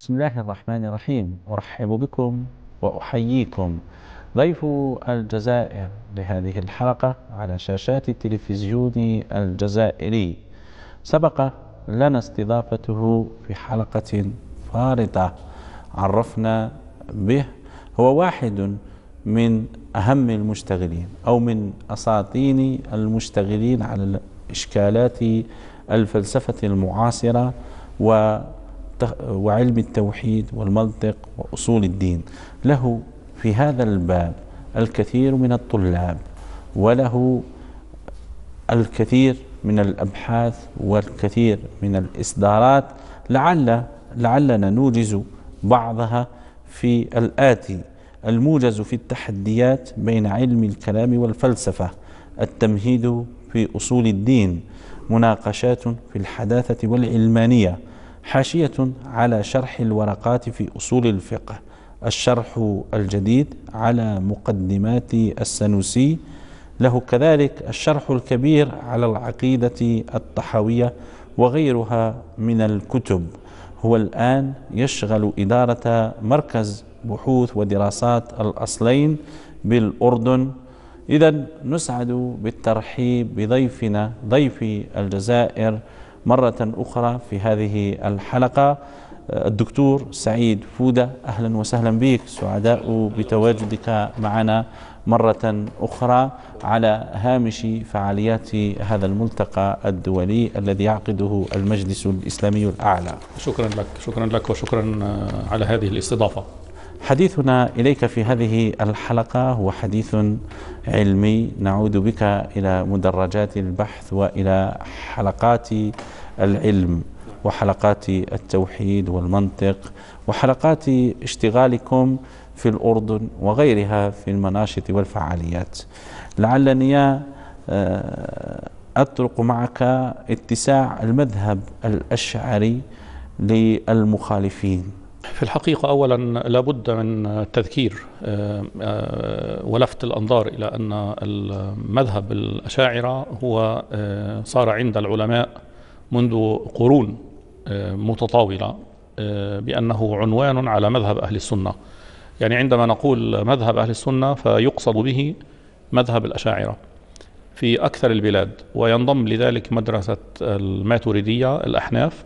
بسم الله الرحمن الرحيم أرحب بكم وأحييكم ضيف الجزائر لهذه الحلقة على شاشات التلفزيون الجزائري سبق لنا استضافته في حلقة فارطة عرفنا به هو واحد من أهم المشتغلين أو من أساطين المشتغلين على إشكالات الفلسفة المعاصرة و وعلم التوحيد والمنطق وأصول الدين له في هذا الباب الكثير من الطلاب وله الكثير من الأبحاث والكثير من الإصدارات لعل لعلنا نوجز بعضها في الآتي الموجز في التحديات بين علم الكلام والفلسفة التمهيد في أصول الدين مناقشات في الحداثة والعلمانية حاشية على شرح الورقات في أصول الفقه الشرح الجديد على مقدمات السنوسي له كذلك الشرح الكبير على العقيدة الطحوية وغيرها من الكتب هو الآن يشغل إدارة مركز بحوث ودراسات الأصلين بالأردن إذا نسعد بالترحيب بضيفنا ضيف الجزائر مرة أخرى في هذه الحلقة الدكتور سعيد فودة أهلا وسهلا بك سعداء بتواجدك معنا مرة أخرى على هامش فعاليات هذا الملتقى الدولي الذي يعقده المجلس الإسلامي الأعلى شكرا لك شكرا لك وشكرا على هذه الاستضافة حديثنا إليك في هذه الحلقة هو حديث علمي نعود بك إلى مدرجات البحث وإلى حلقات العلم وحلقات التوحيد والمنطق وحلقات اشتغالكم في الأردن وغيرها في المناشط والفعاليات لعلني آه، أطرق معك اتساع المذهب الأشعري للمخالفين في الحقيقة أولا لابد من التذكير آه، آه، ولفت الأنظار إلى أن المذهب الأشاعرة هو آه، صار عند العلماء منذ قرون متطاولة بأنه عنوان على مذهب أهل السنة يعني عندما نقول مذهب أهل السنة فيقصد به مذهب الأشاعرة في أكثر البلاد وينضم لذلك مدرسة الماتريدية الأحناف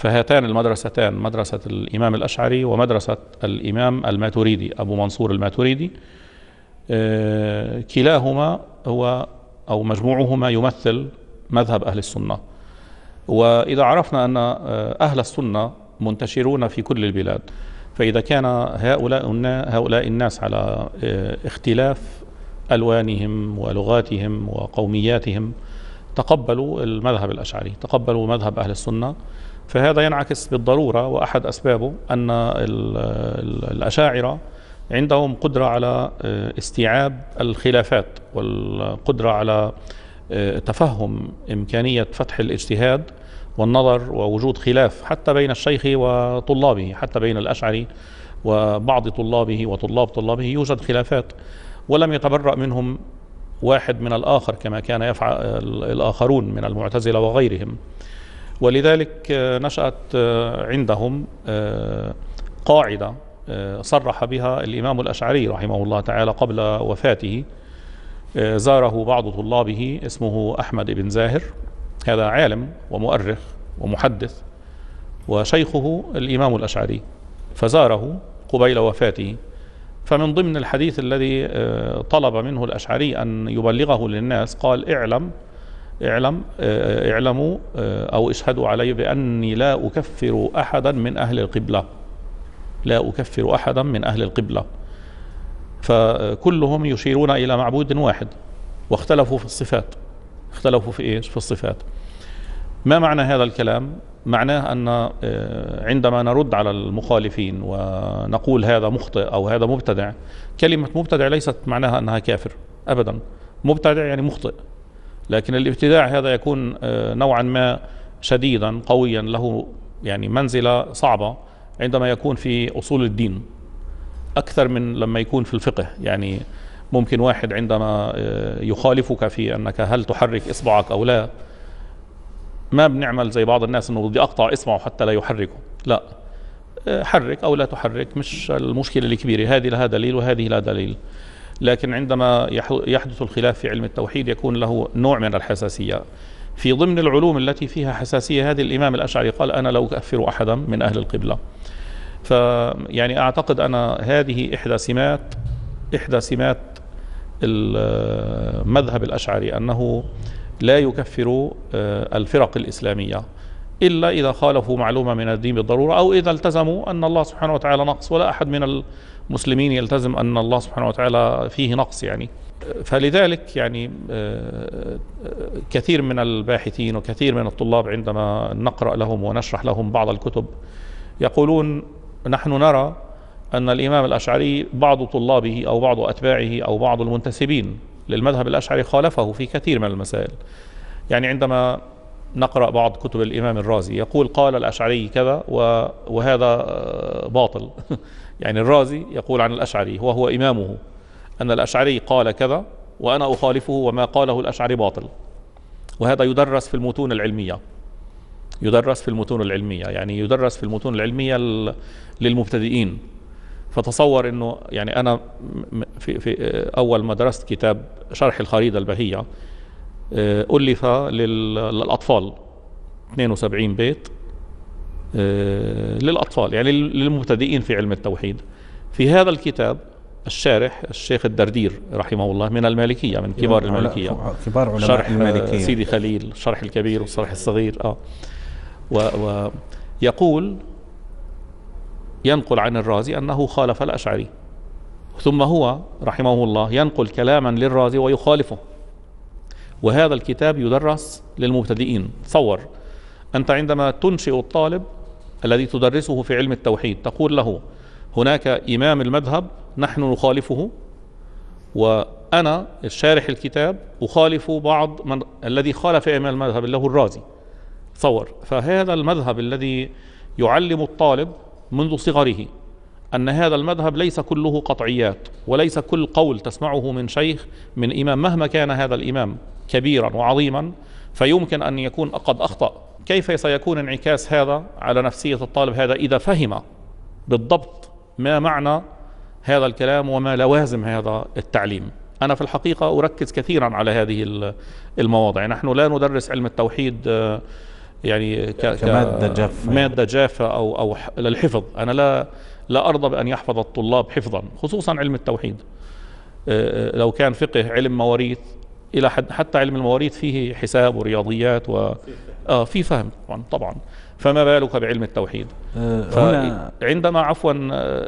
فهاتان المدرستان مدرسة الإمام الأشعري ومدرسة الإمام الماتريدي أبو منصور الماتريدي آه، كلاهما هو أو مجموعهما يمثل مذهب أهل السنة وإذا عرفنا أن آه، أهل السنة منتشرون في كل البلاد فإذا كان هؤلاء هؤلاء الناس على آه، اختلاف ألوانهم ولغاتهم وقومياتهم تقبلوا المذهب الأشعري تقبلوا مذهب أهل السنة فهذا ينعكس بالضرورة وأحد أسبابه أن الأشاعرة عندهم قدرة على آه، استيعاب الخلافات والقدرة على آه، تفهم إمكانية فتح الاجتهاد والنظر ووجود خلاف حتى بين الشيخ وطلابه حتى بين الأشعري وبعض طلابه وطلاب طلابه يوجد خلافات ولم يتبرأ منهم واحد من الآخر كما كان يفعل الآخرون من المعتزلة وغيرهم ولذلك آه، نشأت آه، عندهم آه، قاعدة صرح بها الإمام الأشعري رحمه الله تعالى قبل وفاته زاره بعض طلابه اسمه أحمد بن زاهر هذا عالم ومؤرخ ومحدث وشيخه الإمام الأشعري فزاره قبيل وفاته فمن ضمن الحديث الذي طلب منه الأشعري أن يبلغه للناس قال اعلم اعلم آه، اعلموا آه، أو اشهدوا علي بأني لا أكفر أحدا من أهل القبلة لا أكفر أحدا من أهل القبلة فكلهم يشيرون إلى معبود واحد واختلفوا في الصفات اختلفوا في إيش في الصفات ما معنى هذا الكلام معناه أن آه، عندما نرد على المخالفين ونقول هذا مخطئ أو هذا مبتدع كلمة مبتدع ليست معناها أنها كافر أبدا مبتدع يعني مخطئ لكن الابتداع هذا يكون آه، نوعا ما شديدا قويا له يعني منزلة صعبة عندما يكون في أصول الدين أكثر من لما يكون في الفقه يعني ممكن واحد عندما آه، يخالفك في أنك هل تحرك إصبعك أو لا ما بنعمل زي بعض الناس أنه بدي أقطع إصبعه حتى لا يحركه لا آه، حرك أو لا تحرك مش المشكلة الكبيرة هذه لها دليل وهذه لا دليل لكن عندما يحدث الخلاف في علم التوحيد يكون له نوع من الحساسية في ضمن العلوم التي فيها حساسية هذه الإمام الأشعري قال أنا لو أكفر أحدا من أهل القبلة فيعني أعتقد أن هذه إحدى سمات إحدى سمات المذهب الأشعري أنه لا يكفر آه، الفرق الإسلامية إلا إذا خالفوا معلومة من الدين بالضرورة أو إذا التزموا أن الله سبحانه وتعالى نقص ولا أحد من المسلمين يلتزم أن الله سبحانه وتعالى فيه نقص يعني فلذلك يعني آه، كثير من الباحثين وكثير من الطلاب عندما نقرأ لهم ونشرح لهم بعض الكتب يقولون نحن نرى أن الإمام الأشعري بعض طلابه أو بعض أتباعه أو بعض المنتسبين للمذهب الأشعري خالفه في كثير من المسائل يعني عندما نقرأ بعض كتب الإمام الرازي يقول قال الأشعري كذا وهذا آه، باطل يعني الرازي يقول عن الأشعري وهو إمامه أن الأشعري قال كذا وأنا أخالفه وما قاله الأشعري باطل وهذا يدرس في المتون العلمية يدرس في المتون العلمية يعني يدرس في المتون العلمية للمبتدئين فتصور انه يعني انا في, في آه، اول ما درست كتاب شرح الخريدة البهيه آه، ألف للأطفال 72 بيت آه، للأطفال يعني للمبتدئين في علم التوحيد في هذا الكتاب الشارح الشيخ الدردير رحمه الله من المالكية من كبار المالكية كبار علماء شرح آه، المالكية سيدي خليل الشرح الكبير والشرح الصغير آه ويقول ينقل عن الرازي أنه خالف الأشعري ثم هو رحمه الله ينقل كلاما للرازي ويخالفه وهذا الكتاب يدرس للمبتدئين تصور أنت عندما تنشئ الطالب الذي تدرسه في علم التوحيد تقول له هناك إمام المذهب نحن نخالفه وأنا الشارح الكتاب أخالف بعض من الذي خالف إمام المذهب اللي هو الرازي تصور فهذا المذهب الذي يعلم الطالب منذ صغره أن هذا المذهب ليس كله قطعيات وليس كل قول تسمعه من شيخ من إمام مهما كان هذا الإمام كبيرا وعظيما فيمكن أن يكون قد أخطأ كيف سيكون انعكاس هذا على نفسية الطالب هذا إذا فهم بالضبط ما معنى هذا الكلام وما لوازم هذا التعليم أنا في الحقيقة أركز كثيرا على هذه المواضع نحن لا ندرس علم التوحيد آه، يعني كمادة جافة مادة جافة أو أو للحفظ أنا لا لا أرضى بأن يحفظ الطلاب حفظا خصوصا علم التوحيد آه، آه، لو كان فقه علم مواريث إلى حد حتى علم المواريث فيه حساب ورياضيات و آه في فهم طبعا طبعا فما بالك بعلم التوحيد آه، عندما عفوا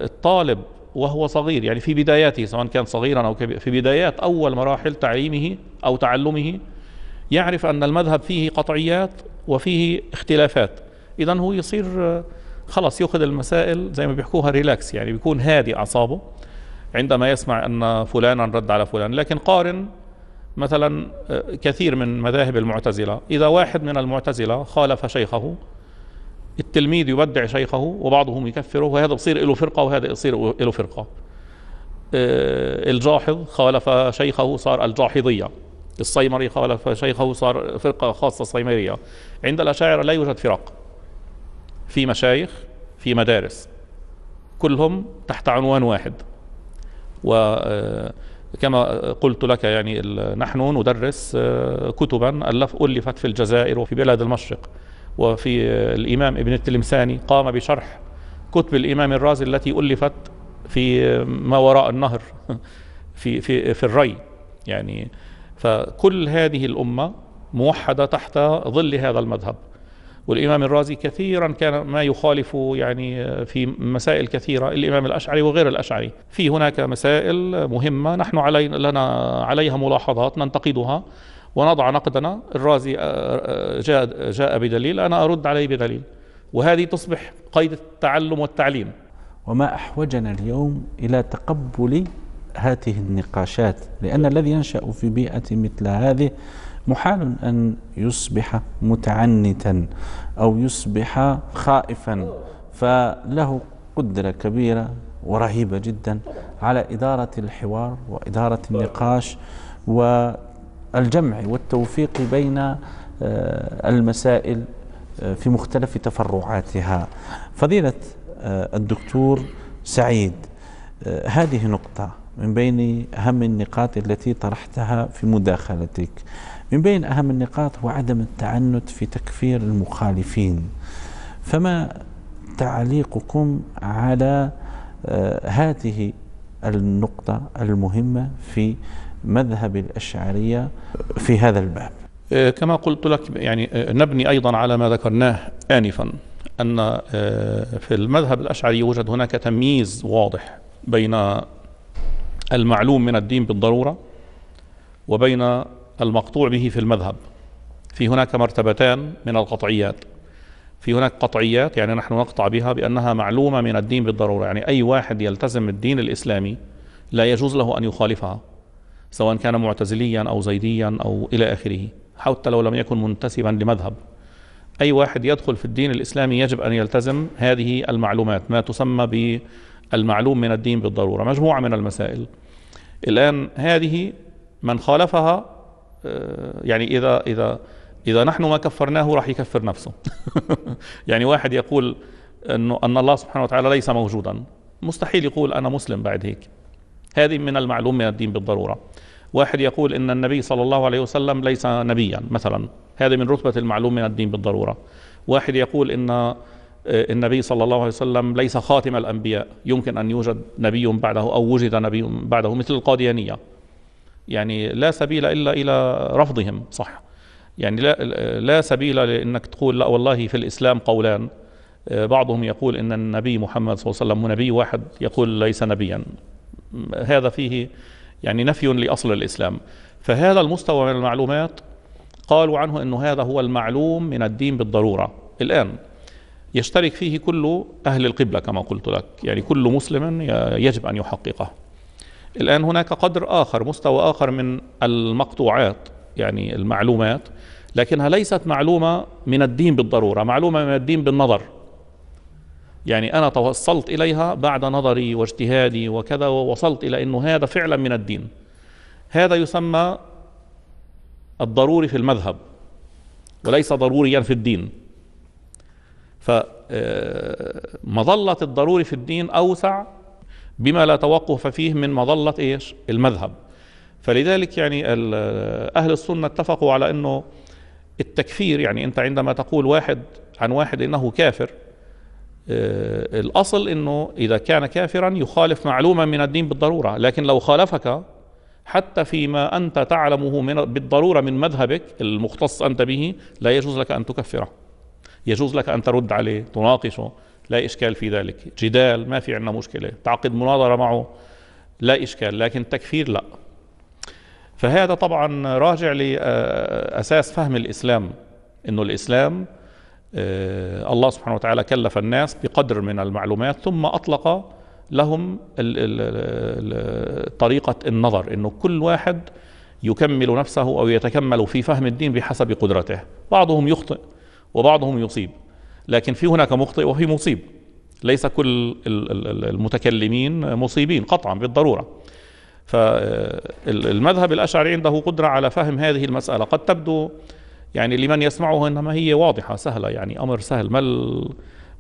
الطالب وهو صغير يعني في بداياته سواء كان صغيرا أو كبير في بدايات أول مراحل تعليمه أو تعلمه يعرف أن المذهب فيه قطعيات وفيه اختلافات إذا هو يصير خلاص ياخذ المسائل زي ما بيحكوها ريلاكس يعني بيكون هادي اعصابه عندما يسمع ان فلانا رد على فلان لكن قارن مثلا آه، كثير من مذاهب المعتزله اذا واحد من المعتزله خالف شيخه التلميذ يبدع شيخه وبعضهم يكفره وهذا بصير له فرقه وهذا يصير له فرقه آه، الجاحظ خالف شيخه صار الجاحظيه الصيمري خالف شيخه صار فرقه خاصه صيمريه عند الاشاعره لا يوجد فرق في مشايخ في مدارس كلهم تحت عنوان واحد وكما آه، قلت لك يعني نحن ندرس آه، كتبا ألفت في الجزائر وفي بلاد المشرق وفي آه، الإمام ابن التلمساني قام بشرح كتب الإمام الرازي التي ألفت في ما وراء النهر في في في الري يعني فكل هذه الأمة موحدة تحت ظل هذا المذهب والإمام الرازي كثيرا كان ما يخالف يعني في مسائل كثيرة الإمام الأشعري وغير الأشعري في هناك مسائل مهمة نحن علي لنا عليها ملاحظات ننتقدها ونضع نقدنا الرازي آه، آه، جاء, جاء بدليل أنا أرد عليه بدليل وهذه تصبح قيد التعلم والتعليم وما أحوجنا اليوم إلى تقبل هذه النقاشات لأن الذي ينشأ في بيئة مثل هذه محال أن يصبح متعنتا أو يصبح خائفا فله قدرة كبيرة ورهيبة جدا على إدارة الحوار وإدارة النقاش والجمع والتوفيق بين آه، المسائل آه، في مختلف تفرعاتها فضيلة آه، الدكتور سعيد هذه نقطة من بين أهم النقاط التي طرحتها في مداخلتك من بين أهم النقاط هو عدم التعنت في تكفير المخالفين فما تعليقكم على آه، هذه النقطة المهمة في مذهب الأشعرية في هذا الباب آه، كما قلت لك يعني آه، نبني أيضا على ما ذكرناه آنفا أن في المذهب الأشعري يوجد هناك تمييز واضح بين المعلوم من الدين بالضرورة وبين المقطوع به في المذهب في هناك مرتبتان من القطعيات في هناك قطعيات يعني نحن نقطع بها بأنها معلومة من الدين بالضرورة يعني أي واحد يلتزم الدين الإسلامي لا يجوز له أن يخالفها سواء كان معتزليا أو زيديا أو إلى آخره حتى لو لم يكن منتسبا لمذهب أي واحد يدخل في الدين الإسلامي يجب أن يلتزم هذه المعلومات ما تسمى بالمعلوم من الدين بالضرورة مجموعة من المسائل الآن هذه من خالفها آه، يعني إذا إذا إذا نحن ما كفرناه راح يكفر نفسه يعني واحد يقول أنه أن الله سبحانه وتعالى ليس موجودا مستحيل يقول أنا مسلم بعد هيك هذه من المعلوم من الدين بالضرورة واحد يقول ان النبي صلى الله عليه وسلم ليس نبيا مثلا هذه من رتبه المعلوم من الدين بالضروره واحد يقول ان آه، النبي صلى الله عليه وسلم ليس خاتم الانبياء يمكن ان يوجد نبي بعده او وجد نبي بعده مثل القاديانيه يعني لا سبيل إلا إلى رفضهم صح يعني لا, لا سبيل لأنك تقول لا والله في الإسلام قولان آه، بعضهم يقول إن النبي محمد صلى الله عليه وسلم نبي واحد يقول ليس نبيا هذا فيه يعني نفي لأصل الإسلام فهذا المستوى من المعلومات قالوا عنه أنه هذا هو المعلوم من الدين بالضرورة الآن يشترك فيه كل أهل القبلة كما قلت لك يعني كل مسلم يجب أن يحققه الآن هناك قدر آخر مستوى آخر من المقطوعات يعني المعلومات لكنها ليست معلومة من الدين بالضرورة معلومة من الدين بالنظر يعني أنا توصلت إليها بعد نظري واجتهادي وكذا ووصلت إلى أنه هذا فعلا من الدين هذا يسمى الضروري في المذهب وليس ضروريا في الدين فمظلة آه، الضروري في الدين أوسع بما لا توقف فيه من مظلة إيش المذهب فلذلك يعني أهل السنة اتفقوا على أنه التكفير يعني أنت عندما تقول واحد عن واحد إنه كافر آه، الأصل أنه إذا كان كافرا يخالف معلوما من الدين بالضرورة لكن لو خالفك حتى فيما أنت تعلمه من بالضرورة من مذهبك المختص أنت به لا يجوز لك أن تكفره يجوز لك أن ترد عليه تناقشه لا إشكال في ذلك جدال ما في عندنا مشكلة تعقد مناظرة معه لا إشكال لكن تكفير لا فهذا طبعا راجع لأساس فهم الإسلام أنه الإسلام آه، الله سبحانه وتعالى كلف الناس بقدر من المعلومات ثم أطلق لهم طريقة النظر أنه كل واحد يكمل نفسه أو يتكمل في فهم الدين بحسب قدرته بعضهم يخطئ وبعضهم يصيب لكن في هناك مخطئ وفي مصيب ليس كل المتكلمين مصيبين قطعا بالضرورة فالمذهب الأشعري عنده قدرة على فهم هذه المسألة قد تبدو يعني لمن يسمعه إنما هي واضحة سهلة يعني أمر سهل ما,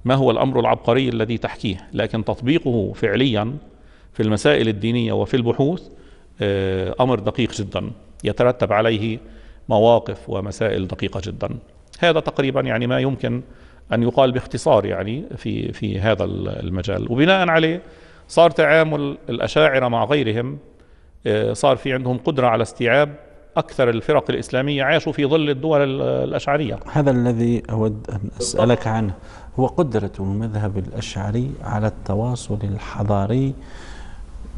ما هو الأمر العبقري الذي تحكيه لكن تطبيقه فعليا في المسائل الدينية وفي البحوث آه، أمر دقيق جدا يترتب عليه مواقف ومسائل دقيقة جدا هذا تقريبا يعني ما يمكن أن يقال باختصار يعني في, في هذا المجال وبناء عليه صار تعامل الأشاعرة مع غيرهم آه، صار في عندهم قدرة على استيعاب أكثر الفرق الإسلامية عاشوا في ظل الدول الأشعرية هذا الذي أود أن أسألك عنه هو قدرة المذهب الأشعري على التواصل الحضاري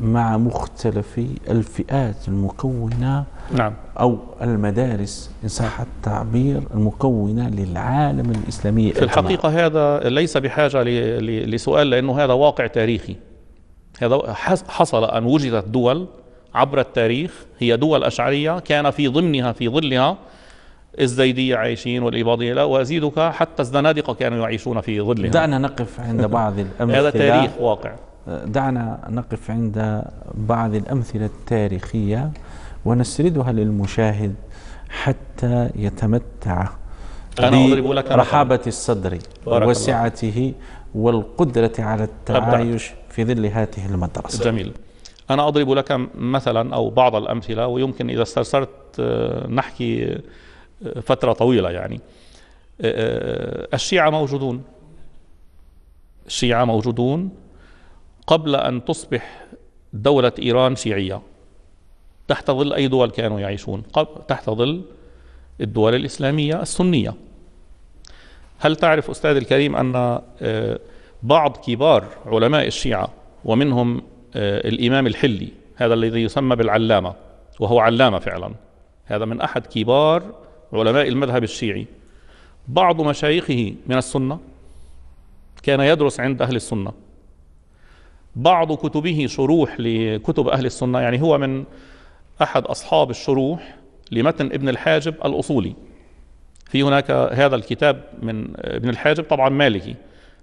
مع مختلف الفئات المكونة نعم. أو المدارس إن صح التعبير المكونة للعالم الإسلامي في أجمع. الحقيقة هذا ليس بحاجة لسؤال لأنه هذا واقع تاريخي هذا حصل أن وجدت دول عبر التاريخ هي دول أشعرية كان في ضمنها في ظلها الزيدية عايشين والإباضية لا وأزيدك حتى الزنادقة كانوا يعيشون في ظلها دعنا نقف عند بعض الأمثلة هذا تاريخ واقع دعنا نقف عند بعض الأمثلة التاريخية ونسردها للمشاهد حتى يتمتع برحابة الصدر وسعته والقدرة على التعايش في ظل هذه المدرسة جميل أنا أضرب لك مثلا أو بعض الأمثلة ويمكن إذا استرسلت آه، نحكي آه، فترة طويلة يعني آه، الشيعة موجودون الشيعة موجودون قبل أن تصبح دولة إيران شيعية تحت ظل أي دول كانوا يعيشون تحت ظل الدول الإسلامية السنية هل تعرف أستاذ الكريم أن آه، بعض كبار علماء الشيعة ومنهم آه، الإمام الحلي هذا الذي يسمى بالعلامة وهو علامة فعلا هذا من أحد كبار علماء المذهب الشيعي بعض مشايخه من السنة كان يدرس عند أهل السنة بعض كتبه شروح لكتب أهل السنة يعني هو من أحد أصحاب الشروح لمتن ابن الحاجب الأصولي في هناك هذا الكتاب من ابن الحاجب طبعا مالكي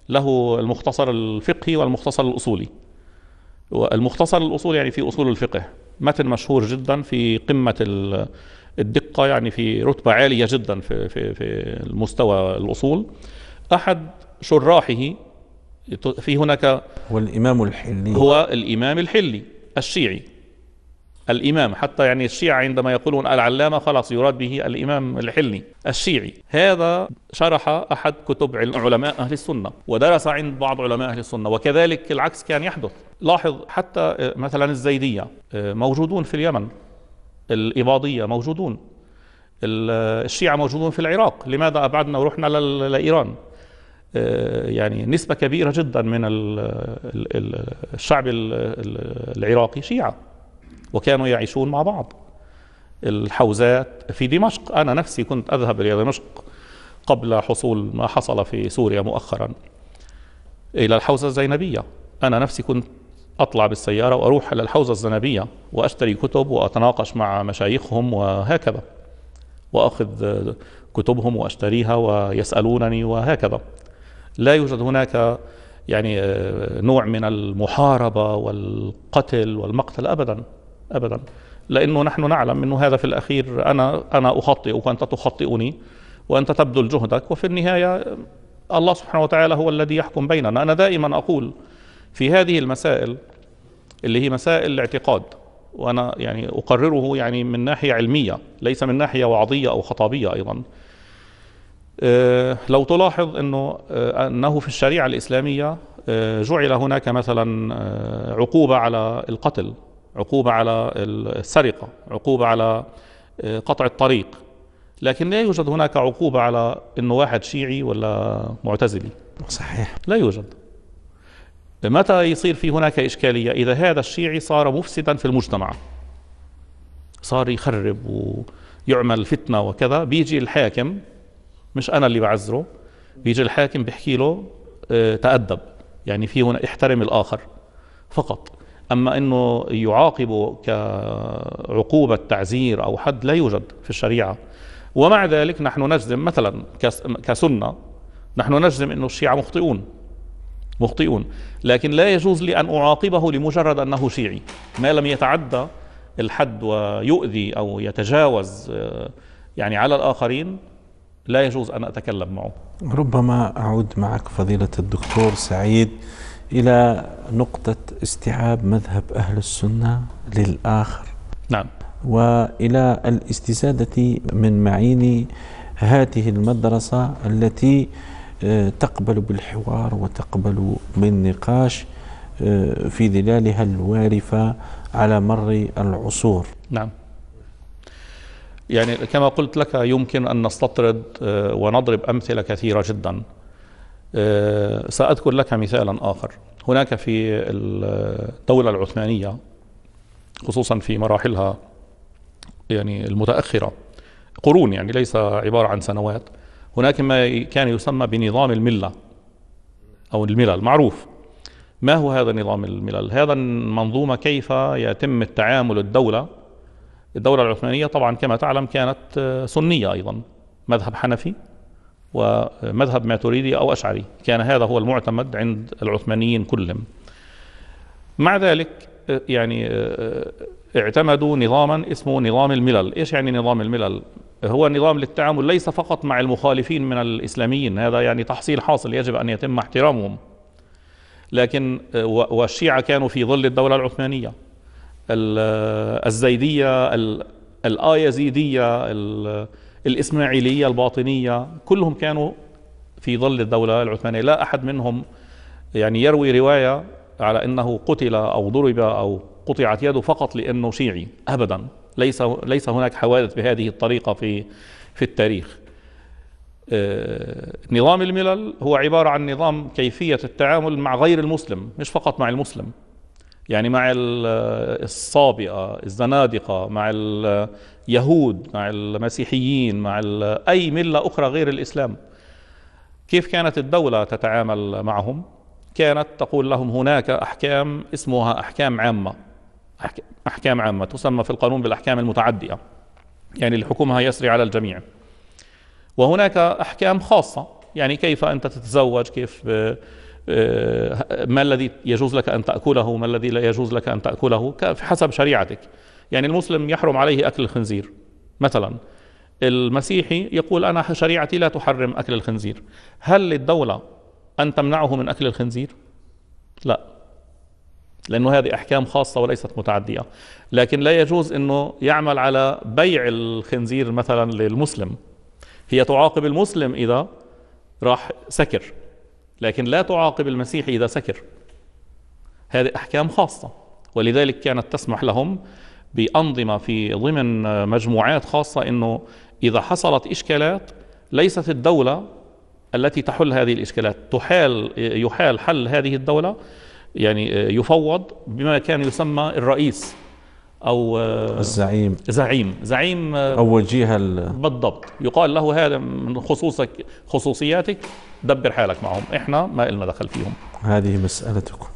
له المختصر الفقهي والمختصر الأصولي والمختصر الأصولي يعني في أصول الفقه متن مشهور جدا في قمة الدقة يعني في رتبة عالية جدا في, في, في المستوى الأصول أحد شراحه في هناك هو الإمام الحلي هو الإمام الحلي الشيعي الإمام حتى يعني الشيعة عندما يقولون العلامة خلاص يراد به الإمام الحلي الشيعي هذا شرح أحد كتب علماء أهل السنة ودرس عند بعض علماء أهل السنة وكذلك العكس كان يحدث لاحظ حتى آه، مثلا الزيدية آه، موجودون في اليمن الإباضية موجودون الشيعة موجودون في العراق لماذا أبعدنا ورحنا لإيران آه، يعني نسبة كبيرة جدا من الشعب العراقي شيعة وكانوا يعيشون مع بعض الحوزات في دمشق أنا نفسي كنت أذهب إلى دمشق قبل حصول ما حصل في سوريا مؤخرا إلى الحوزة الزينبية أنا نفسي كنت أطلع بالسيارة وأروح إلى الحوزة الزينبية وأشتري كتب وأتناقش مع مشايخهم وهكذا وأخذ كتبهم وأشتريها ويسألونني وهكذا لا يوجد هناك يعني آه، نوع من المحاربة والقتل والمقتل أبدا أبدا لأنه نحن نعلم أنه هذا في الأخير أنا أنا أخطئك وأنت تخطئني وأنت تبذل جهدك وفي النهاية آه، الله سبحانه وتعالى هو الذي يحكم بيننا أنا دائما أقول في هذه المسائل اللي هي مسائل الاعتقاد وأنا يعني أقرره يعني من ناحية علمية ليس من ناحية وعظية أو خطابية أيضا آه، لو تلاحظ انه آه، انه في الشريعه الاسلاميه آه، جعل هناك مثلا عقوبه على القتل، عقوبه على السرقه، عقوبه على قطع الطريق، لكن لا يوجد هناك عقوبه على انه واحد شيعي ولا معتزلي. صحيح لا يوجد. متى يصير في هناك اشكاليه؟ اذا هذا الشيعي صار مفسدا في المجتمع. صار يخرب ويعمل فتنه وكذا، بيجي الحاكم مش انا اللي بعذره بيجي الحاكم بيحكي له آه، تأدب يعني في هنا احترم الآخر فقط أما أنه يعاقبه كعقوبة تعزير أو حد لا يوجد في الشريعة ومع ذلك نحن نجزم مثلا كسنة نحن نجزم أنه الشيعة مخطئون مخطئون لكن لا يجوز لي أن أعاقبه لمجرد أنه شيعي ما لم يتعدى الحد ويؤذي أو يتجاوز آه، يعني على الآخرين لا يجوز أن أتكلم معه ربما أعود معك فضيلة الدكتور سعيد إلى نقطة استيعاب مذهب أهل السنة للآخر نعم وإلى الاستزادة من معين هذه المدرسة التي آه، تقبل بالحوار وتقبل بالنقاش آه، في ظلالها الوارفة على مر العصور نعم يعني كما قلت لك يمكن أن نستطرد آه، ونضرب أمثلة كثيرة جدا آه، سأذكر لك مثالا آخر هناك في الدولة العثمانية خصوصا في مراحلها يعني المتأخرة قرون يعني ليس عبارة عن سنوات هناك ما كان يسمى بنظام الملة أو الملل معروف ما هو هذا نظام الملل؟ هذا المنظومة كيف يتم التعامل الدولة الدولة العثمانية طبعا كما تعلم كانت آه، سنية أيضا مذهب حنفي ومذهب ماتريدي أو أشعري كان هذا هو المعتمد عند العثمانيين كلهم مع ذلك آه، يعني آه، اعتمدوا نظاما اسمه نظام الملل ايش يعني نظام الملل هو نظام للتعامل ليس فقط مع المخالفين من الإسلاميين هذا يعني تحصيل حاصل يجب أن يتم احترامهم لكن والشيعة كانوا في ظل الدولة العثمانية الزيدية الآيزيدية الإسماعيلية الباطنية كلهم كانوا في ظل الدولة العثمانية لا أحد منهم يعني يروي رواية على أنه قتل أو ضرب أو قطعت يده فقط لأنه شيعي أبدا ليس ليس هناك حوادث بهذه الطريقة في في التاريخ آه، نظام الملل هو عبارة عن نظام كيفية التعامل مع غير المسلم مش فقط مع المسلم يعني مع الصابئة الزنادقة مع اليهود مع المسيحيين مع أي ملة أخرى غير الإسلام كيف كانت الدولة تتعامل معهم كانت تقول لهم هناك أحكام اسمها أحكام عامة أحكام عامة تسمى في القانون بالأحكام المتعدية يعني اللي حكمها يسري على الجميع وهناك أحكام خاصة يعني كيف أنت تتزوج كيف آه، ما الذي يجوز لك أن تأكله وما الذي لا يجوز لك أن تأكله حسب شريعتك يعني المسلم يحرم عليه أكل الخنزير مثلا المسيحي يقول أنا شريعتي لا تحرم أكل الخنزير هل للدولة أن تمنعه من أكل الخنزير؟ لا لأنه هذه أحكام خاصة وليست متعدية لكن لا يجوز أنه يعمل على بيع الخنزير مثلا للمسلم هي تعاقب المسلم إذا راح سكر لكن لا تعاقب المسيح إذا سكر هذه أحكام خاصة ولذلك كانت تسمح لهم بأنظمة في ضمن مجموعات خاصة أنه إذا حصلت إشكالات ليست الدولة التي تحل هذه الإشكالات تحال يحال حل هذه الدولة يعني يفوض بما كان يسمى الرئيس او الزعيم زعيم زعيم او وجيه بالضبط يقال له هذا من خصوصك خصوصياتك دبر حالك معهم احنا ما إلنا دخل فيهم هذه مسألتكم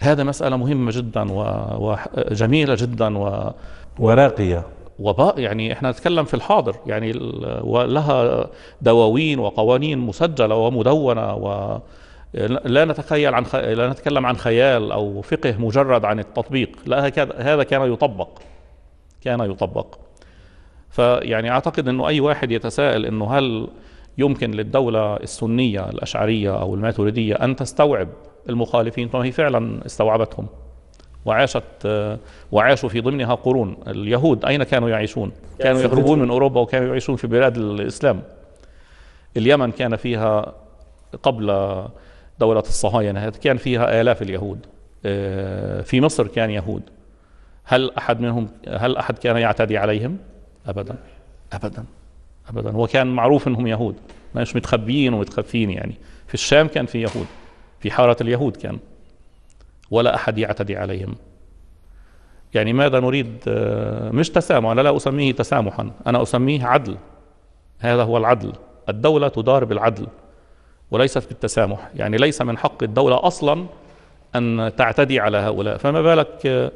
هذا مسألة مهمة جدا وجميلة جدا و... وراقية وباء يعني احنا نتكلم في الحاضر يعني ولها دواوين وقوانين مسجلة ومدونة و لا نتخيل عن خ... لا نتكلم عن خيال او فقه مجرد عن التطبيق لا هذا كان يطبق كان يطبق فيعني اعتقد انه اي واحد يتساءل انه هل يمكن للدولة السنية الأشعرية أو الماتريدية أن تستوعب المخالفين هي فعلا استوعبتهم وعاشت وعاشوا في ضمنها قرون اليهود أين كانوا يعيشون كانوا يهربون من أوروبا وكانوا يعيشون في بلاد الإسلام اليمن كان فيها قبل دولة الصهاينة كان فيها آلاف اليهود آه، في مصر كان يهود هل أحد منهم هل أحد كان يعتدي عليهم أبدا أبدا ابدا هو كان معروف انهم يهود مش متخبيين ومتخفين يعني في الشام كان في يهود في حاره اليهود كان ولا احد يعتدي عليهم يعني ماذا نريد آه، مش تسامح انا لا اسميه تسامحا انا اسميه عدل هذا هو العدل الدوله تدار بالعدل وليست بالتسامح يعني ليس من حق الدوله اصلا ان تعتدي على هؤلاء فما بالك آه،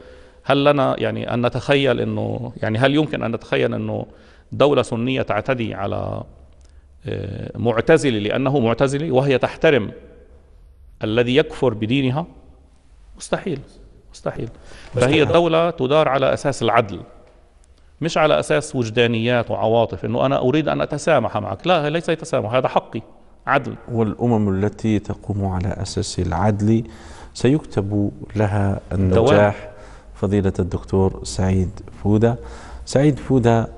هل لنا يعني ان نتخيل انه يعني هل يمكن ان نتخيل انه دولة سنية تعتدي على آه، معتزلي لأنه معتزلي وهي تحترم الذي يكفر بدينها مستحيل مستحيل فهي الدولة تدار على أساس العدل مش على أساس وجدانيات وعواطف أنه أنا أريد أن أتسامح معك لا ليس تسامح هذا حقي عدل والأمم التي تقوم على أساس العدل سيكتب لها النجاح فضيلة الدكتور سعيد فودة سعيد فودة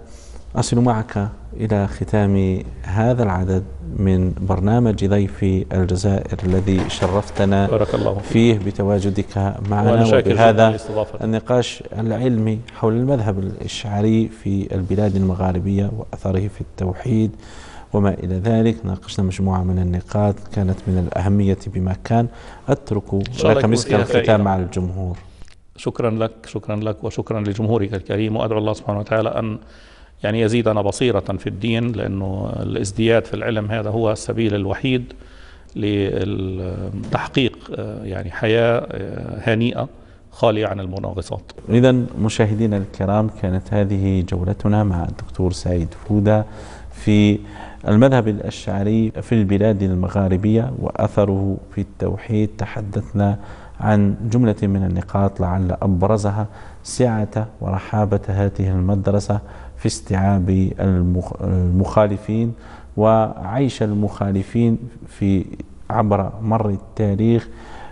أصل معك إلى ختام هذا العدد من برنامج ضيفي الجزائر الذي شرفتنا بارك الله فيه بتواجدك معنا وبهذا النقاش العلمي حول المذهب الإشعري في البلاد المغاربية وأثره في التوحيد وما إلى ذلك ناقشنا مجموعة من النقاط كانت من الأهمية بما كان أترك لك مسك الختام مع الجمهور شكرا لك شكرا لك وشكرا لجمهورك الكريم وأدعو الله سبحانه وتعالى أن يعني يزيدنا بصيرة في الدين لأنه الازدياد في العلم هذا هو السبيل الوحيد لتحقيق آه، يعني حياة آه، هنيئة خالية عن المناغصات إذا مشاهدينا الكرام كانت هذه جولتنا مع الدكتور سعيد فودة في المذهب الأشعري في البلاد المغاربية وأثره في التوحيد تحدثنا عن جملة من النقاط لعل أبرزها سعة ورحابة هذه المدرسة في استيعاب المخالفين وعيش المخالفين في عبر مر التاريخ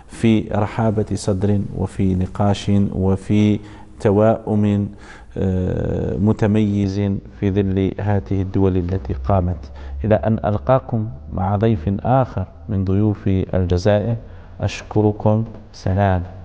في رحابة صدر وفي نقاش وفي توائم آه، متميز في ظل هذه الدول التي قامت إلى أن ألقاكم مع ضيف آخر من ضيوف الجزائر أشكركم سلام